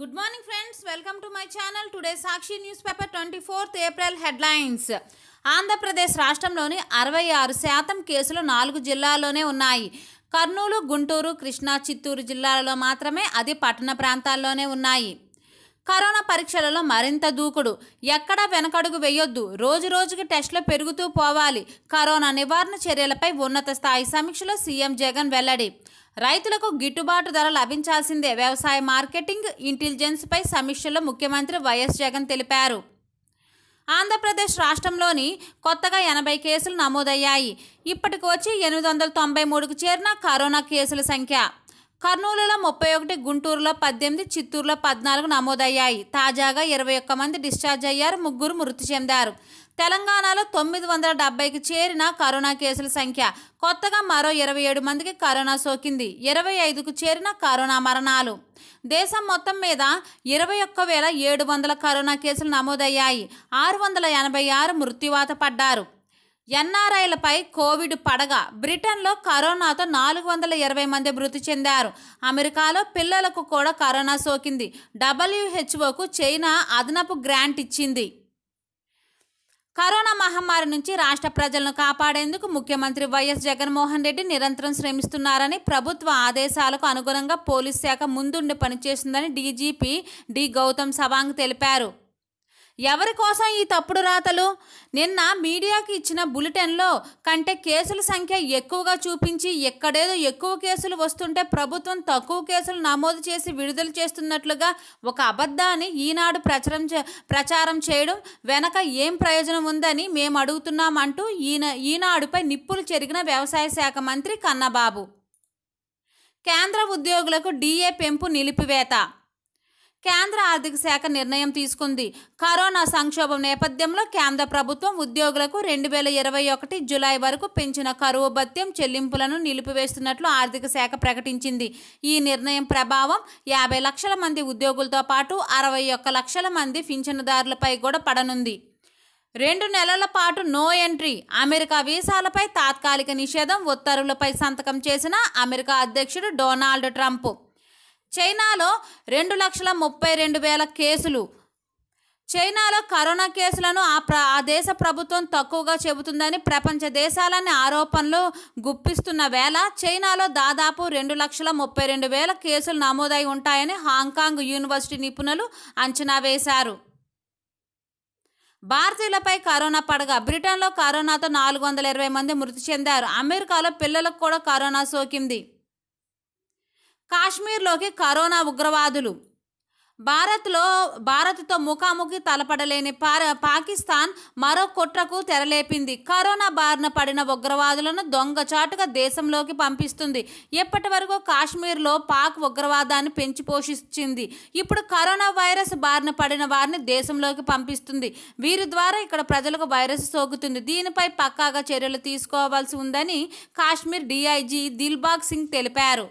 good morning friends welcome to my channel today Sakshi newspaper twenty fourth April headlines Andhra Pradesh రాష్ట్రంలోని అరవై ఆరు శాతం కేసులు నాలుగు జిల్లాల్లోనే ఉన్నాయి కర్నూలు గుంటూరు కృష్ణా చిత్తూరు జిల్లాలలో మాత్రమే అది పట్టణ ప్రాంతాల్లోనే ఉన్నాయి కరోనా పరీక్షలలో మరింత దూకుడు ఎక్కడా వెనకడుగు వేయొద్దు రోజు రోజుకి టెస్టులు పెరుగుతూ పోవాలి కరోనా నివారణ చర్యలపై ఉన్నత స్థాయి సమీక్షలో సీఎం జగన్ వెల్లడి రైతులకు గిట్టుబాటు ధర లభించాల్సిందే వ్యవసాయ మార్కెటింగ్ ఇంటెలిజెన్స్పై సమీక్షలో ముఖ్యమంత్రి వైఎస్ జగన్ తెలిపారు ఆంధ్రప్రదేశ్ రాష్ట్రంలోని కొత్తగా ఎనభై కేసులు నమోదయ్యాయి ఇప్పటికి వచ్చి ఎనిమిది వందల తొంభై మూడుకు చేరిన కరోనా కేసుల సంఖ్య కర్నూలులో ముప్పై ఒకటి గుంటూరులో పద్దెనిమిది చిత్తూరులో పద్నాలుగు నమోదయ్యాయి తాజాగా ఇరవై ఒక్క మంది డిశ్చార్జ్ అయ్యారు ముగ్గురు మృతి చెందారు తెలంగాణలో తొమ్మిది వందల డెబ్బైకి చేరిన కరోనా కేసుల సంఖ్య కొత్తగా మరో ఇరవై ఏడు మందికి కరోనా సోకింది ఇరవై ఐదుకు చేరిన కరోనా మరణాలు దేశం మొత్తం మీద ఇరవై ఒక్క వేల ఏడు వందల కరోనా కేసులు నమోదయ్యాయి ఆరు వందల ఎనభై ఆరు మృత్యువాత పడ్డారు ఎన్ఆర్ఐలపై కోవిడ్ పడగా బ్రిటన్లో కరోనాతో నాలుగు వందల ఇరవై మంది మృతి చెందారు అమెరికాలో పిల్లలకు కూడా కరోనా సోకింది డబ్ల్యూహెచ్ఓకు చైనా అదనపు గ్రాంట్ ఇచ్చింది కరోనా మహమ్మారి నుంచి రాష్ట్ర ప్రజలను కాపాడేందుకు ముఖ్యమంత్రి వైఎస్ జగన్మోహన్ రెడ్డి నిరంతరం శ్రమిస్తున్నారని ప్రభుత్వ ఆదేశాలకు అనుగుణంగా పోలీస్ శాఖ ముందుండి పనిచేస్తుందని డీజీపీ డి గౌతమ్ సవాంగ్ తెలిపారు ఎవరి కోసం ఈ తప్పుడు రాతలు నిన్న మీడియాకి ఇచ్చిన బులెటిన్లో కంటే కేసుల సంఖ్య ఎక్కువగా చూపించి ఎక్కడేదో ఎక్కువ కేసులు వస్తుంటే ప్రభుత్వం తక్కువ కేసులు నమోదు చేసి విడుదల చేస్తున్నట్లుగా ఒక అబద్ధాన్ని ఈనాడు ప్రచారం ప్రచారం చేయడం వెనక ఏం ప్రయోజనం ఉందని మేము అడుగుతున్నామంటూ ఈన ఈనాడుపై నిప్పులు చెరిగిన వ్యవసాయ శాఖ మంత్రి కన్నబాబు కేంద్ర ఉద్యోగులకు డీఏ పెంపు నిలిపివేత కేంద్ర ఆర్థిక శాఖ నిర్ణయం తీసుకుంది కరోనా సంక్షోభం నేపథ్యంలో కేంద్ర ప్రభుత్వం ఉద్యోగులకు రెండు వేల ఇరవై ఒకటి జులై వరకు పెంచిన కరువు భత్యం చెల్లింపులను నిలిపివేస్తున్నట్లు ఆర్థిక శాఖ ప్రకటించింది ఈ నిర్ణయం ప్రభావం యాభై లక్షల మంది ఉద్యోగులతో పాటు అరవై ఒక్క లక్షల మంది పింఛనుదారులపై కూడా పడనుంది రెండు నెలల పాటు నో ఎంట్రీ అమెరికా వీసాలపై తాత్కాలిక నిషేధం ఉత్తర్వులపై సంతకం చేసిన అమెరికా అధ్యక్షుడు డొనాల్డ్ ట్రంప్ చైనాలో రెండు లక్షల ముప్పై రెండు వేల కేసులు చైనాలో కరోనా కేసులను ఆ ప్ర ఆ దేశ ప్రభుత్వం తక్కువగా చెబుతుందని ప్రపంచ దేశాలని ఆరోపణలు గుప్పిస్తున్న వేళ చైనాలో దాదాపు రెండు లక్షల ముప్పై రెండు వేల కేసులు నమోదై ఉంటాయని హాంకాంగ్ యూనివర్సిటీ నిపుణులు అంచనా వేశారు భారతీయులపై కరోనా పడగా బ్రిటన్లో కరోనాతో నాలుగు వందల ఇరవై మంది మృతి చెందారు అమెరికాలో పిల్లలకు కూడా కరోనా సోకింది కాశ్మీర్లోకి కరోనా ఉగ్రవాదులు భారత్లో భారత్తో ముఖాముఖి తలపడలేని పాకిస్తాన్ మరో కుట్రకు తెరలేపింది కరోనా బారిన పడిన ఉగ్రవాదులను దొంగచాటుగా దేశంలోకి పంపిస్తుంది ఎప్పటి వరకు కాశ్మీర్లో పాక్ ఉగ్రవాదాన్ని పెంచి పోషించింది ఇప్పుడు కరోనా వైరస్ బారిన పడిన వారిని దేశంలోకి పంపిస్తుంది వీరి ద్వారా ఇక్కడ ప్రజలకు వైరస్ సోకుతుంది దీనిపై పక్కాగా చర్యలు తీసుకోవాల్సి ఉందని కాశ్మీర్ డిఐజీ దిల్బాగ్ సింగ్ తెలిపారు